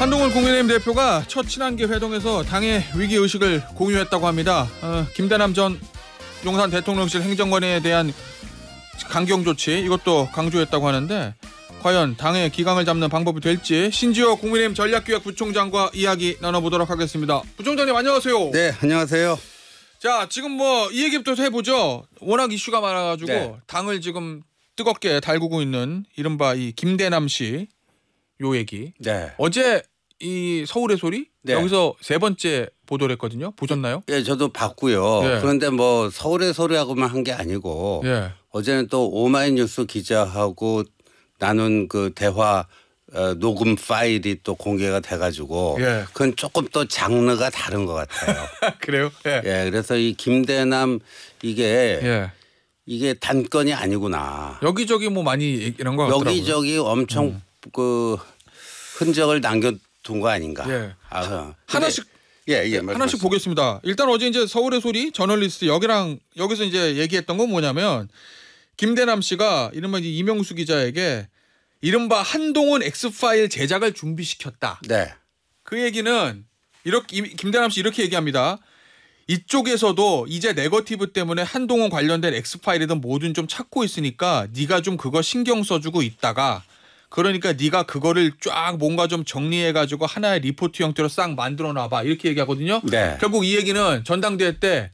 한동훈 국민의힘 대표가 첫 친한계 회동에서 당의 위기 의식을 공유했다고 합니다. 어, 김대남 전 용산 대통령실 행정관에 대한 강경 조치 이것도 강조했다고 하는데 과연 당의 기강을 잡는 방법이 될지 신지호 국민의힘 전략기획부총장과 이야기 나눠보도록 하겠습니다. 부총장님 안녕하세요. 네 안녕하세요. 자 지금 뭐 이 얘기부터 해보죠. 워낙 이슈가 많아가지고 네. 당을 지금 뜨겁게 달구고 있는 이른바 이 김대남 씨 요 얘기. 네. 어제 이 서울의 소리 네. 여기서 세 번째 보도를 했거든요. 보셨나요? 예, 저도 봤고요. 예. 그런데 뭐 서울의 소리하고만 한 게 아니고 예. 어제는 또 오마이뉴스 기자하고 나눈 그 대화 어, 녹음 파일이 또 공개가 돼가지고 예. 그건 조금 또 장르가 다른 것 같아요. 그래요? 예. 예. 그래서 이 김대남 이게 예. 이게 단건이 아니구나. 여기저기 뭐 많이 이런 거 같더라고요. 여기저기 엄청 음. 그 흔적을 남겼 둔거 아닌가. 예. 아, 하나씩 예, 예, 하나씩 말씀. 보겠습니다. 일단 어제 이제 서울의 소리 저널리스트 여기랑 여기서 이제 얘기했던 건 뭐냐면 김대남 씨가 이른바 이제 이명수 기자에게 이른바 한동훈 엑스파일 제작을 준비시켰다. 네. 그 얘기는 이렇게 김대남 씨 이렇게 얘기합니다. 이쪽에서도 이제 네거티브 때문에 한동훈 관련된 엑스파일이든 뭐든 좀 찾고 있으니까 네가 좀 그거 신경 써주고 있다가 그러니까 네가 그거를 쫙 뭔가 좀 정리해 가지고 하나의 리포트 형태로 싹 만들어 놔봐 이렇게 얘기하거든요. 네. 결국 이 얘기는 전당대회 때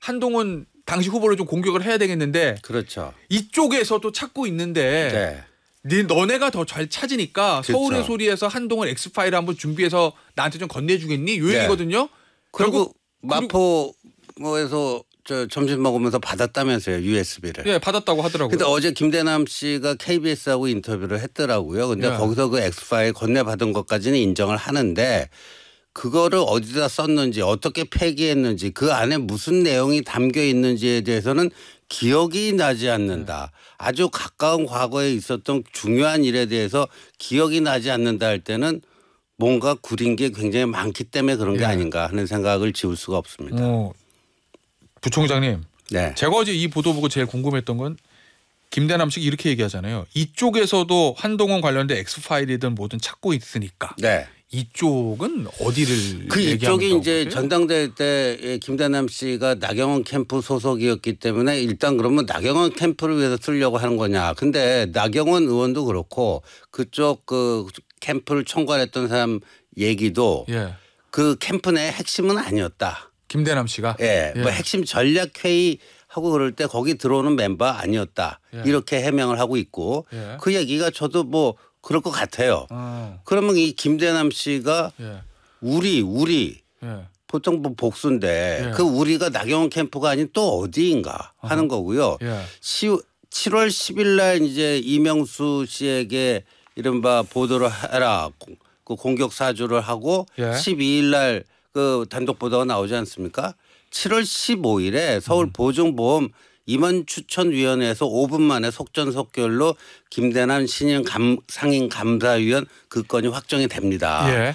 한동훈 당시 후보를 좀 공격을 해야 되겠는데 그렇죠. 이쪽에서도 찾고 있는데 네. 네, 너네가 더 잘 찾으니까 그렇죠. 서울의 소리에서 한동훈 엑스파일을 한번 준비해서 나한테 좀 건네주겠니? 요 네. 얘기거든요. 네. 결국 마포에서 저 점심 먹으면서 받았다면서요 USB를. 예, 받았다고 하더라고요. 근데 어제 김대남 씨가 KBS하고 인터뷰를 했더라고요. 근데 예. 거기서 그 X 파일 건네 받은 것까지는 인정을 하는데 그거를 어디다 썼는지 어떻게 폐기했는지 그 안에 무슨 내용이 담겨 있는지에 대해서는 기억이 나지 않는다. 예. 아주 가까운 과거에 있었던 중요한 일에 대해서 기억이 나지 않는다 할 때는 뭔가 구린 게 굉장히 많기 때문에 그런 게 예. 아닌가 하는 생각을 지울 수가 없습니다. 어, 부총장님. 네. 제가 어제 이 보도 보고 제일 궁금했던 건 김대남 측이 이렇게 얘기하잖아요. 이쪽에서도 한동훈 관련된 엑스 파일이든 뭐든 찾고 있으니까. 네. 이쪽은 어디를 그 이쪽이 이제 전당대회 때 김대남 씨가 나경원 캠프 소속이었기 때문에 일단 그러면 나경원 캠프를 위해서 쓰려고 하는 거냐. 근데 나경원 의원도 그렇고 그쪽 그 캠프를 총괄했던 사람 얘기도 예. 그 캠프 내 핵심은 아니었다. 김대남 씨가 예, 예. 뭐 핵심 전략 회의 하고 그럴 때 거기 들어오는 멤버 아니었다 예. 이렇게 해명을 하고 있고 예. 그 얘기가 저도 뭐 그럴 것 같아요. 아. 그러면 이 김대남 씨가 예. 우리 우리 예. 보통 뭐 복수인데 예. 그 우리가 나경원 캠프가 아닌 또 어디인가 어. 하는 거고요. 시, 7월 10일 날 이제 이명수 씨에게 이른바 보도를 해라 그 공격 사주를 하고 예. 12일 날그 단독 보도가 나오지 않습니까? 7월 15일에 서울 음. 보증보험 임원 추천위원회에서 5분 만에 속전속결로 김대남 신임 감, 상임 감사위원 그 건이 확정이 됩니다. 예.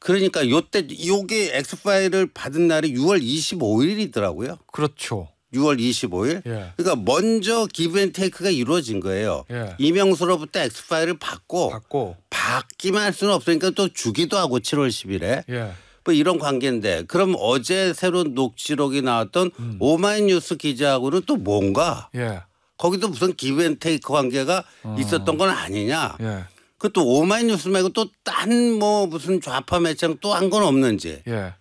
그러니까 요때 요게 엑스파일을 받은 날이 6월 25일이더라고요. 그렇죠. 6월 25일. 예. 그러니까 먼저 기브앤테이크가 이루어진 거예요. 예. 이명수로부터 엑스파일을 받고, 받고 받기만 할 수는 없으니까 또 주기도 하고 7월 10일에. 예. 뭐 이런 관계인데 그럼 어제 새로운 녹취록이 나왔던 음. 오마이뉴스 기자하고는 또 뭔가 예. 거기도 무슨 기브앤테이크 관계가 어. 있었던 건 아니냐. 예. 그또 오마이뉴스 말고 또 딴 뭐 무슨 좌파 매체랑 또 한 건 없는지. 예.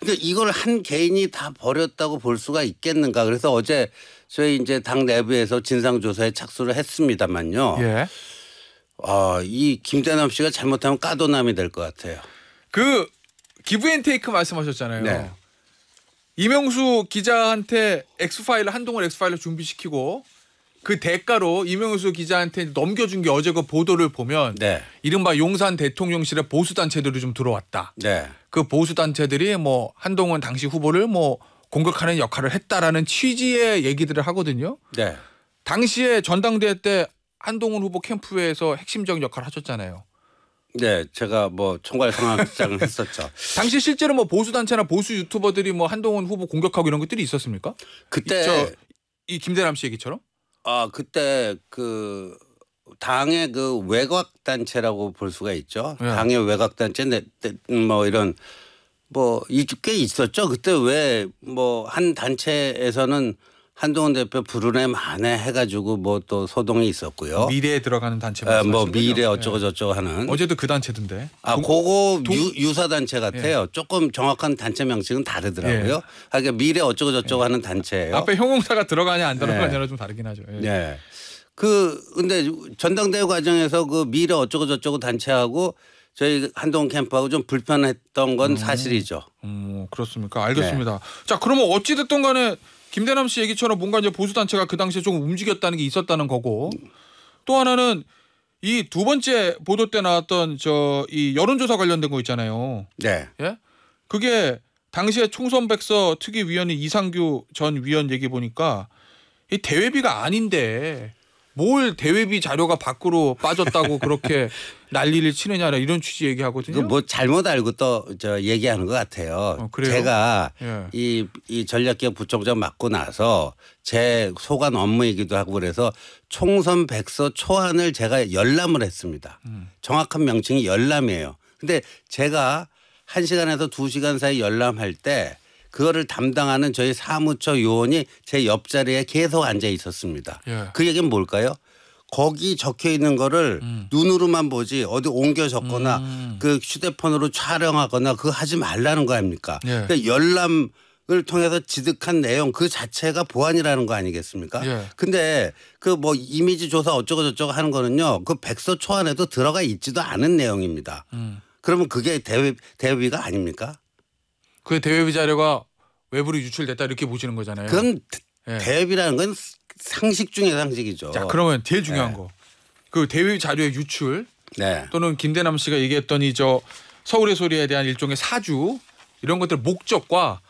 그러니까 이걸 한 개인이 다 버렸다고 볼 수가 있겠는가. 그래서 어제 저희 이제 당 내부에서 진상조사에 착수를 했습니다만요. 예. 아, 이 김대남 씨가 잘못하면 까도남이 될 것 같아요. 그 기브앤테이크 말씀하셨잖아요. 네. 이명수 기자한테 엑스 파일을 한동안 엑스 파일을 준비시키고 그 대가로 이명수 기자한테 넘겨준 게 어제 그 보도를 보면 네. 이른바 용산 대통령실에 보수 단체들이 좀 들어왔다. 네. 그 보수 단체들이 뭐 한동훈 당시 후보를 뭐 공격하는 역할을 했다라는 취지의 얘기들을 하거든요. 네. 당시에 전당대회 때 한동훈 후보 캠프에서 핵심적인 역할을 하셨잖아요. 네, 제가 뭐 총괄 상황실장을 했었죠. 당시 실제로 뭐 보수 단체나 보수 유튜버들이 뭐 한동훈 후보 공격하고 이런 것들이 있었습니까? 그때 이, 저, 이 김대남 씨 얘기처럼? 아 그때 그 당의 그 외곽 단체라고 볼 수가 있죠. 예. 당의 외곽 단체, 네, 네, 음, 뭐 이런 뭐 이 꽤 있었죠. 그때 왜 뭐 한 단체에서는 한동훈 대표 부르네 만에 해가지고 뭐 또 소동이 있었고요. 미래에 들어가는 단체. 에, 뭐 미래 예. 어쩌고 저쩌고 네. 하는. 어제도 그 단체던데. 아, 그 동, 그거 동... 유, 사 단체 같아요. 예. 조금 정확한 단체 명칭은 다르더라고요. 예. 그러니까 미래 어쩌고 저쩌고 예. 하는 단체예요. 앞에 형용사가 들어가냐 안 들어가냐로 예. 좀 다르긴 하죠. 예. 예. 그 근데 전당대회 과정에서 그 미래 어쩌고 저쩌고 단체하고 저희 한동 캠프하고 좀 불편했던 건 음. 사실이죠. 음, 그렇습니까? 알겠습니다. 네. 자, 그러면 어찌 됐던 간에 김대남 씨 얘기처럼 뭔가 이제 보수 단체가 그 당시에 조금 움직였다는 게 있었다는 거고 또 하나는 이 두 번째 보도 때 나왔던 저 이 여론조사 관련된 거 있잖아요. 네. 예? 그게 당시에 총선 백서 특위 위원인 이상규 전 위원 얘기 보니까 이 대외비가 아닌데 뭘대외비 자료가 밖으로 빠졌다고 그렇게 난리를 치느냐 이런 취지 얘기하거든요. 뭐 잘못 알고 또 저 얘기하는 것 같아요. 어, 제가 예. 이, 이전략기업 부총장 맡고 나서 제 소관 업무이기도 하고 그래서 총선 백서 초안을 제가 열람을 했습니다. 음. 정확한 명칭이 열람이에요. 근데 제가 한 시간에서 두 시간 사이 열람할 때 그거를 담당하는 저희 사무처 요원이 제 옆자리에 계속 앉아 있었습니다. 예. 그 얘기는 뭘까요? 거기 적혀 있는 거를 음. 눈으로만 보지 어디 옮겨 적거나 음. 그 휴대폰으로 촬영하거나 그거 하지 말라는 거 아닙니까? 예. 그러니까 열람 을 통해서 지득한 내용 그 자체가 보안이라는 거 아니겠습니까? 예. 근데 그 뭐 이미지 조사 어쩌고 저쩌고 하는 거는요. 그 백서 초안에도 들어가 있지도 않은 내용입니다. 음. 그러면 그게 대외 대비가 아닙니까? 그 대외비 자료가 외부로 유출됐다 이렇게 보시는 거잖아요. 그건 예. 대외비라는 건 상식 중의 상식이죠. 자 그러면 제일 예. 중요한 예. 거. 그 대외 자료의 유출 네. 또는 김대남 씨가 얘기했던 이 저 서울의 소리에 대한 일종의 사주 이런 것들 목적과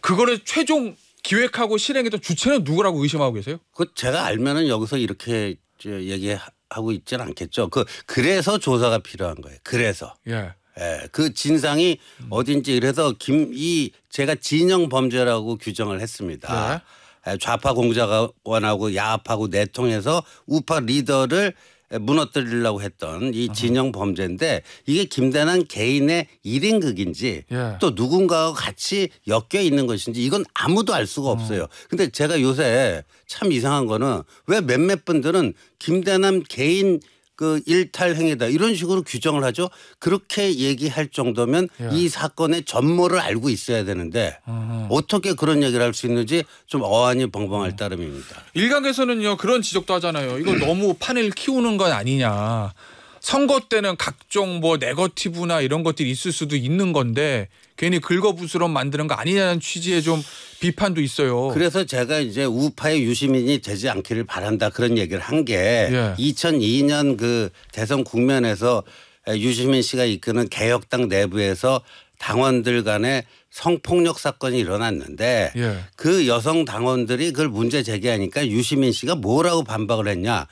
그거를 최종 기획하고 실행했던 주체는 누구라고 의심하고 계세요? 그 제가 알면은 여기서 이렇게 얘기하고 있지는 않겠죠. 그 그래서 조사가 필요한 거예요. 그래서. 예. 예, 그 진상이 음. 어딘지 그래서 김 이 제가 진영 범죄라고 규정을 했습니다. 네. 예, 좌파 공작원하고 야합하고 내통해서 우파 리더를 무너뜨리려고 했던 이 진영 범죄인데 이게 김대남 개인의 1인극인지 예. 또 누군가와 같이 엮여 있는 것인지 이건 아무도 알 수가 어. 없어요. 어. 근데 제가 요새 참 이상한 거는 왜 몇몇 분들은 김대남 개인 그 일탈 행위다 이런 식으로 규정을 하죠. 그렇게 얘기할 정도면 예. 이 사건의 전모를 알고 있어야 되는데 음. 어떻게 그런 얘기를 할 수 있는지 좀 어안이 벙벙할 어. 따름입니다. 일각에서는요 그런 지적도 하잖아요. 이거 음. 너무 판을 키우는 건 아니냐. 선거 때는 각종 뭐 네거티브나 이런 것들이 있을 수도 있는 건데 괜히 긁어부스럼 만드는 거 아니냐는 취지의 좀 비판도 있어요. 그래서 제가 이제 우파의 유시민이 되지 않기를 바란다 그런 얘기를 한게 예. 2002년 그 대선 국면에서 유시민 씨가 이끄는 개혁당 내부에서 당원들 간에 성폭력 사건이 일어났는데 예. 그 여성 당원들이 그걸 문제 제기하니까 유시민 씨가 뭐라고 반박을 했냐.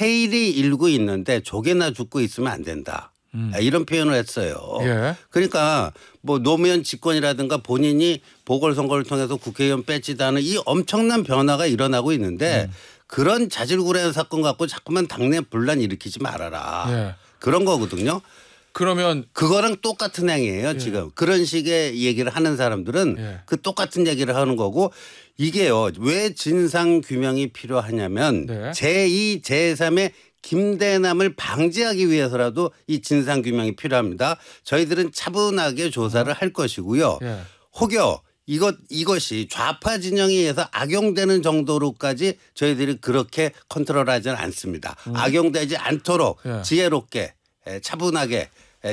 해일이 일고 있는데 조개나 죽고 있으면 안 된다. 음. 아, 이런 표현을 했어요. 예. 그러니까 뭐 노무현 집권이라든가 본인이 보궐선거를 통해서 국회의원 뺏지다는이 엄청난 변화가 일어나고 있는데 음. 그런 자질구레한 사건 갖고 자꾸만 당내 분란 일으키지 말아라. 예. 그런 거거든요. 그러면 그거랑 똑같은 행위예요 예. 지금 그런 식의 얘기를 하는 사람들은 예. 그 똑같은 얘기를 하는 거고 이게요 왜 진상 규명이 필요하냐면 네. 제2 제3의 김대남을 방지하기 위해서라도 이 진상 규명이 필요합니다. 저희들은 차분하게 조사를 할 것이고요. 예. 혹여 이것 이것이 좌파 진영에 의해서 악용되는 정도로까지 저희들이 그렇게 컨트롤하지는 않습니다. 음. 악용되지 않도록 예. 지혜롭게 차분하게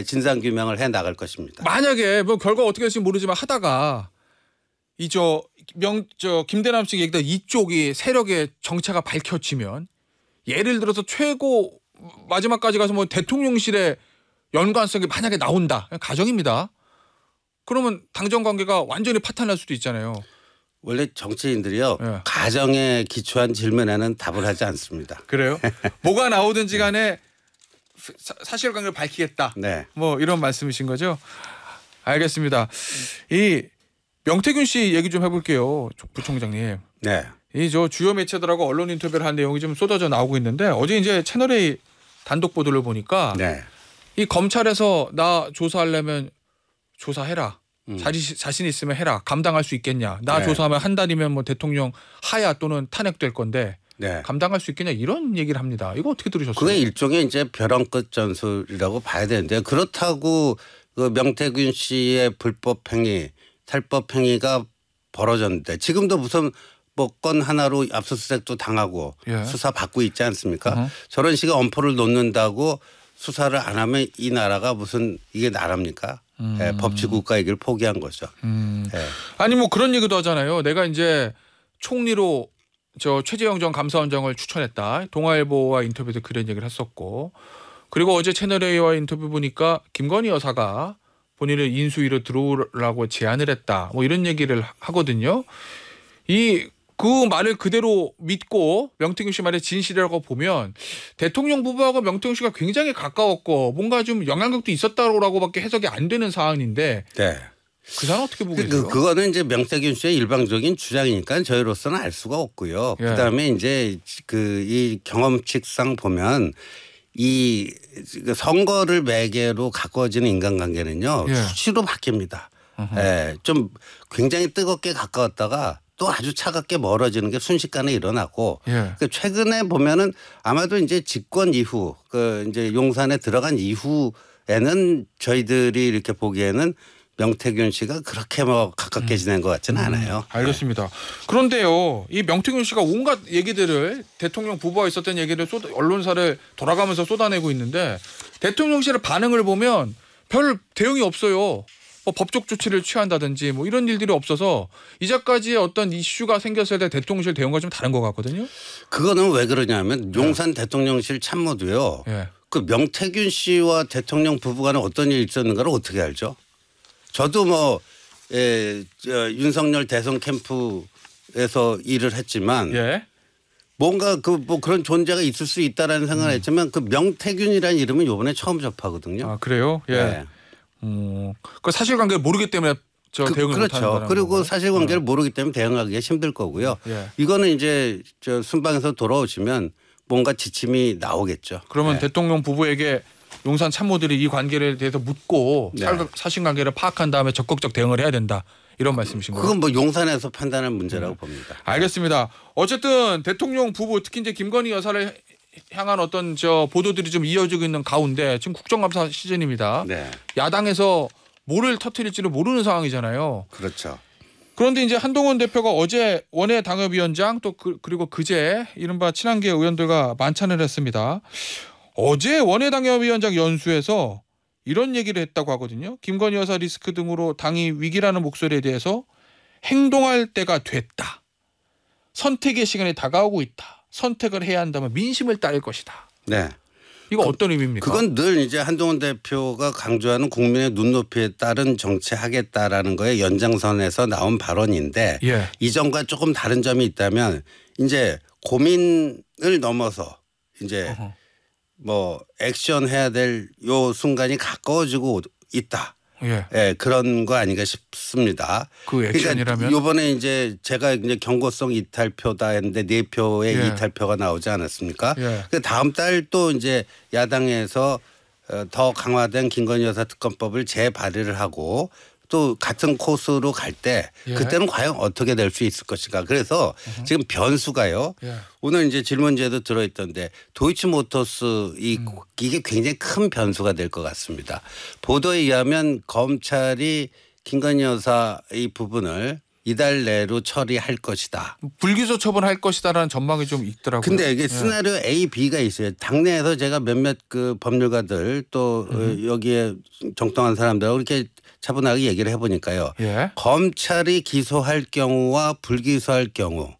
진상 규명을 해 나갈 것입니다. 만약에 뭐 결과 어떻게 될지 모르지만 하다가 이 저 명 저 김대남 씨 얘기다 이쪽이 세력의 정체가 밝혀지면 예를 들어서 최고 마지막까지 가서 뭐 대통령실에 연관성이 만약에 나온다 가정입니다. 그러면 당정 관계가 완전히 파탄날 수도 있잖아요. 원래 정치인들이요 네. 가정에 기초한 질문에는 답을 하지 않습니다. 그래요? 뭐가 나오든지 네. 간에 사실관계를 밝히겠다. 네. 뭐 이런 말씀이신 거죠? 알겠습니다. 이 명태균 씨 얘기 좀 해볼게요, 부총장님. 네. 이저 주요 매체들하고 언론 인터뷰를 한 내용이 좀 쏟아져 나오고 있는데 어제 이제 채널A 단독 보도를 보니까 네. 이 검찰에서 나 조사하려면 조사해라. 음. 자리, 자신 있으면 해라. 감당할 수 있겠냐. 나 네. 조사하면 한 달이면 뭐 대통령 하야 또는 탄핵될 건데 네. 감당할 수 있겠냐 이런 얘기를 합니다. 이거 어떻게 들으셨어요? 그게 일종의 이제 벼랑 끝 전술이라고 봐야 되는데 그렇다고 그 명태균 씨의 불법 행위, 탈법 행위가 벌어졌는데 지금도 무슨 법건 하나로 압수수색도 당하고 예. 수사 받고 있지 않습니까? Uh 저런 식의 엄포를 놓는다고 수사를 안 하면 이 나라가 무슨 이게 나라입니까? 음. 예, 법치 국가얘기를 포기한 거죠. 음. 예. 아니 뭐 그런 얘기도 하잖아요. 내가 이제 총리로 저 최재형 전 감사원장을 추천했다. 동아일보와 인터뷰도 그런 얘기를 했었고 그리고 어제 채널A와 인터뷰 보니까 김건희 여사가 본인을 인수위로 들어오라고 제안을 했다. 뭐 이런 얘기를 하거든요. 이그 말을 그대로 믿고 명태균 씨말에 진실이라고 보면 대통령 부부하고 명태균 씨가 굉장히 가까웠고 뭔가 좀 영향력도 있었다라고밖에 해석이 안 되는 사안인데 네. 그 사람 어떻게 보고 그, 계세요? 그, 그거는 이제 명태균 씨의 일방적인 주장이니까 저희로서는 알 수가 없고요. 예. 그다음에 이제 그 이 경험칙상 보면 이 선거를 매개로 가까워지는 인간관계는요 예. 수시로 바뀝니다. 예, 좀 굉장히 뜨겁게 가까웠다가 또 아주 차갑게 멀어지는 게 순식간에 일어나고 예. 그 최근에 보면은 아마도 이제 집권 이후 그 이제 용산에 들어간 이후에는 저희들이 이렇게 보기에는 명태균 씨가 그렇게 뭐 가깝게 음. 지낸 것 같지는 음. 않아요. 음, 알겠습니다. 네. 그런데요, 이 명태균 씨가 온갖 얘기들을 대통령 부부와 있었던 얘기를 쏟 언론사를 돌아가면서 쏟아내고 있는데 대통령실의 반응을 보면 별 대응이 없어요. 뭐 법적 조치를 취한다든지 뭐 이런 일들이 없어서 이제까지 어떤 이슈가 생겼을 때 대통령실 대응과 좀 다른 것 같거든요. 그거는 왜 그러냐면 네. 용산 네. 대통령실 참모도요. 네. 그 명태균 씨와 대통령 부부간에 어떤 일이 있었는가를 어떻게 알죠? 저도 뭐 예, 저, 윤석열 대선 캠프에서 일을 했지만 예. 뭔가 그 뭐 그런 존재가 있을 수 있다라는 생각을 음. 했지만 그 명태균이라는 이름은 요번에 처음 접하거든요. 아 그래요? 예. 예. 어, 그 사실관계 를 모르기 때문에 저 그, 대응을 그렇죠. 그리고 건가요? 사실관계를 네. 모르기 때문에 대응하기가 힘들 거고요. 예. 이거는 이제 저 순방에서 돌아오시면 뭔가 지침이 나오겠죠. 그러면 네. 대통령 부부에게 용산 참모들이 이 관계에 대해서 묻고 네. 사실관계를 파악한 다음에 적극적 대응을 해야 된다. 이런 말씀이신 거예요? 그건 뭐 용산에서 판단한 문제라고 네. 봅니다. 알겠습니다. 어쨌든 대통령 부부 특히 이제 김건희 여사를 향한 어떤 저 보도들이 좀 이어지고 있는 가운데 지금 국정감사 시즌입니다. 네. 야당에서 뭐를 터트릴지를 모르는 상황이잖아요. 그렇죠. 그런데 이제 한동훈 대표가 어제 원외 당협위원장 또 그, 리고 그제 이른바 친한계 의원들과 만찬을 했습니다. 어제 원외 당협위원장 연수에서 이런 얘기를 했다고 하거든요. 김건희 여사 리스크 등으로 당이 위기라는 목소리에 대해서 행동할 때가 됐다. 선택의 시간이 다가오고 있다. 선택을 해야 한다면 민심을 따를 것이다. 네. 이거 그, 어떤 의미입니까? 그건 늘 이제 한동훈 대표가 강조하는 국민의 눈높이에 따른 정치하겠다라는 거에 연장선에서 나온 발언인데 예. 이전과 조금 다른 점이 있다면 이제 고민을 넘어서 이제 어허. 뭐 액션해야 될 요 순간이 가까워지고 있다. 예. 예. 그런 거 아닌가 싶습니다. 그 그러니까 액션이라면 그러니까 이번에 이제 제가 이제 경고성 이탈표다 했는데 네 표의 예. 이탈표가 나오지 않았습니까? 예. 그 다음 달 또 이제 야당에서 어, 더 강화된 김건희 여사 특검법을 재발의를 하고 또 같은 코스로 갈때 예. 그때는 과연 어떻게 될 수 있을 것인가. 그래서 u h 지금 변수가요. 예. 오늘 이제 질문제도 들어있던데 도이치모터스 이 음. 이게 굉장히 큰 변수가 될 것 같습니다. 보도에 의하면 검찰이 김건희 여사 이 부분을 이달 내로 처리할 것이다. 불기소 처분할 것이다라는 전망이 좀 있더라고요. 근데 이게 예. 시나리오 예. A, B가 있어요. 당내에서 제가 몇몇 그 법률가들 또 음. 여기에 정통한 사람들하고 이렇게 차분하게 얘기를 해보니까요. 예. 검찰이 기소할 경우와 불기소할 경우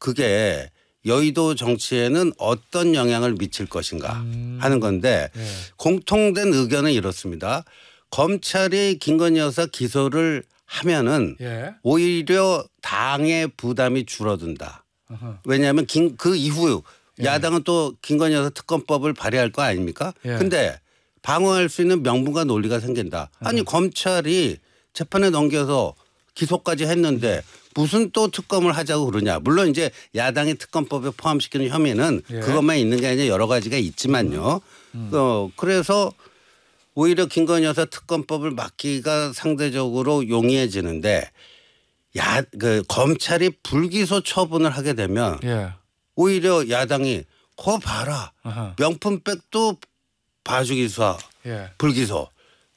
그게 여의도 정치에는 어떤 영향을 미칠 것인가 음. 하는 건데 예. 공통된 의견은 이렇습니다. 검찰이 김건희 여사 기소를 하면은 예. 오히려 당의 부담이 줄어든다. 왜냐하면 긴, 그 이후 예. 야당은 또 김건희 여사 특검법을 발의할 거 아닙니까? 예. 근데 방어할 수 있는 명분과 논리가 생긴다. 아니 음. 검찰이 재판에 넘겨서 기소까지 했는데 무슨 또 특검을 하자고 그러냐. 물론 이제 야당이 특검법에 포함시키는 혐의는 예. 그것만 있는 게 아니라 여러 가지가 있지만요. 음. 음. 어, 그래서 오히려 김건희 여사 특검법을 막기가 상대적으로 용이해지는데 야 그 검찰이 불기소 처분을 하게 되면 예. 오히려 야당이 거 봐라 아하. 명품백도 봐주기사 예. 불기소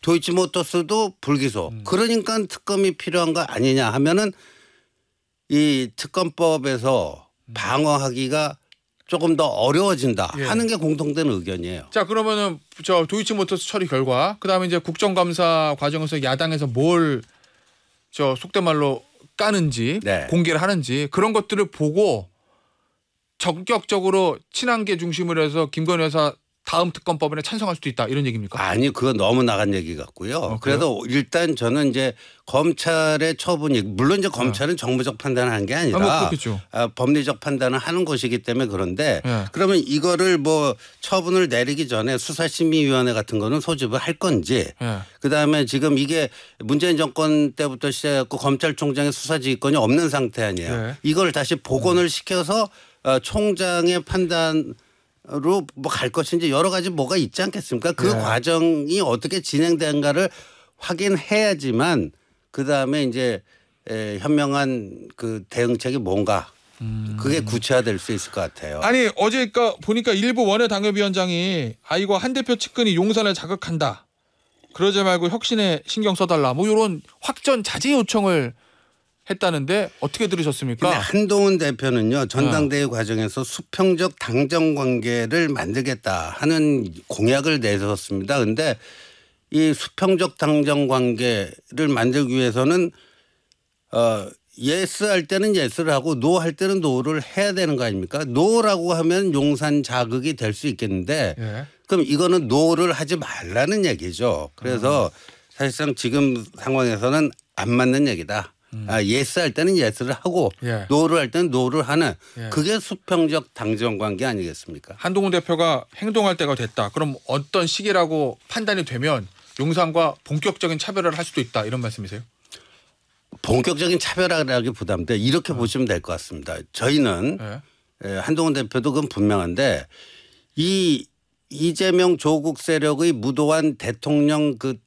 도이치모터스도 불기소 음. 그러니까 특검이 필요한 거 아니냐 하면은 이 특검법에서 음. 방어하기가 조금 더 어려워진다 예. 하는 게 공통된 의견이에요. 자 그러면은 저 도이치모터스 처리 결과 그다음에 이제 국정감사 과정에서 야당에서 뭘 저 속된 말로 까는지 네. 공개를 하는지 그런 것들을 보고 적격적으로 친한계 중심으로 해서 김건희 회사 다음 특검법안에 찬성할 수도 있다 이런 얘기입니까? 아니 그거 너무 나간 얘기 같고요. 어, 그래도 일단 저는 이제 검찰의 처분이 물론 이제 검찰은 네. 정부적 판단을 한 게 아니라 아, 뭐 아, 법리적 판단을 하는 것이기 때문에 그런데 네. 그러면 이거를 뭐 처분을 내리기 전에 수사심의위원회 같은 거는 소집을 할 건지 네. 그다음에 지금 이게 문재인 정권 때부터 시작했고 검찰총장의 수사지휘권이 없는 상태 아니에요. 네. 이걸 다시 복원을 시켜서 어, 총장의 판단 로뭐갈 것인지 여러 가지 뭐가 있지 않겠습니까? 그 네. 과정이 어떻게 진행된가를 확인해야지만 그 다음에 이제 에, 현명한 그 대응책이 뭔가 음. 그게 구체화될 수 있을 것 같아요. 아니 어제 그러니까 보니까 일부 원외 당협위원장이 아 이거 한 대표 측근이 용산을 자극한다. 그러지 말고 혁신에 신경 써달라. 뭐 이런 확전 자제 요청을 했다는데 어떻게 들으셨습니까? 한동훈 대표는요 전당대회 어. 과정에서 수평적 당정 관계를 만들겠다 하는 공약을 내세웠습니다. 근데 이 수평적 당정 관계를 만들기 위해서는 어 예스 할 때는 예스를 하고 노 할 때는 노를 해야 되는 거 아닙니까? 노라고 하면 용산 자극이 될 수 있겠는데 예. 그럼 이거는 노를 하지 말라는 얘기죠. 그래서 음. 사실상 지금 상황에서는 안 맞는 얘기다. 음. 아, 예스 할 때는 예스를 하고 예. 노를 할 때는 노를 하는 예. 그게 수평적 당정 관계 아니겠습니까? 한동훈 대표가 행동할 때가 됐다. 그럼 어떤 시기라고 판단이 되면 용산과 본격적인 차별화를 할 수도 있다 이런 말씀이세요? 본격적인 차별화라기 부담돼 이렇게 어. 보시면 될 것 같습니다. 저희는 예. 예. 한동훈 대표도 그건 분명한데 이 이재명 조국 세력의 무도한 대통령 그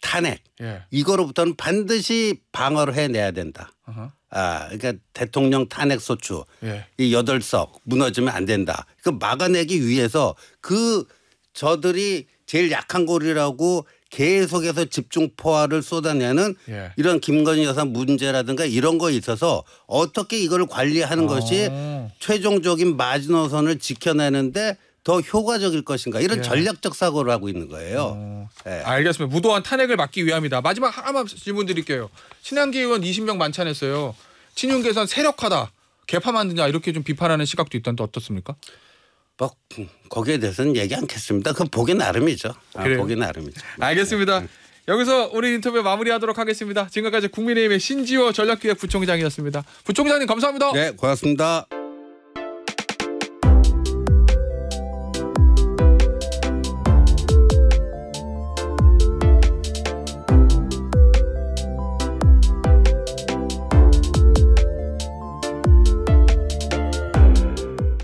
탄핵 예. 이거로부터는 반드시 방어를 해내야 된다. 아, 그러니까 대통령 탄핵 소추 예. 이 여덟 석 무너지면 안 된다. 그 막아내기 위해서 그 저들이 제일 약한 고리라고 계속해서 집중 포화를 쏟아내는 예. 이런 김건희 여사 문제라든가 이런 거에 있어서 어떻게 이걸 관리하는 오. 어. 것이 최종적인 마지노선을 지켜내는데 더 효과적일 것인가 이런 예. 전략적 사고를 하고 있는 거예요. 어, 예. 알겠습니다. 무도한 탄핵을 막기 위함이다. 마지막 하나만 질문 드릴게요. 신한기 의원 20명 만찬했어요. 친윤 개선 세력화다. 개파 만드냐 이렇게 좀 비판하는 시각도 있던데 어떻습니까? 뭐 거기에 대해서는 얘기 않겠습니다. 그 보기 나름이죠. 아, 보기 나름이죠. 알겠습니다. 네. 여기서 우리 인터뷰 마무리하도록 하겠습니다. 지금까지 국민의힘의 신지호 전략기획부총장이었습니다. 부총장님 감사합니다. 네, 고맙습니다.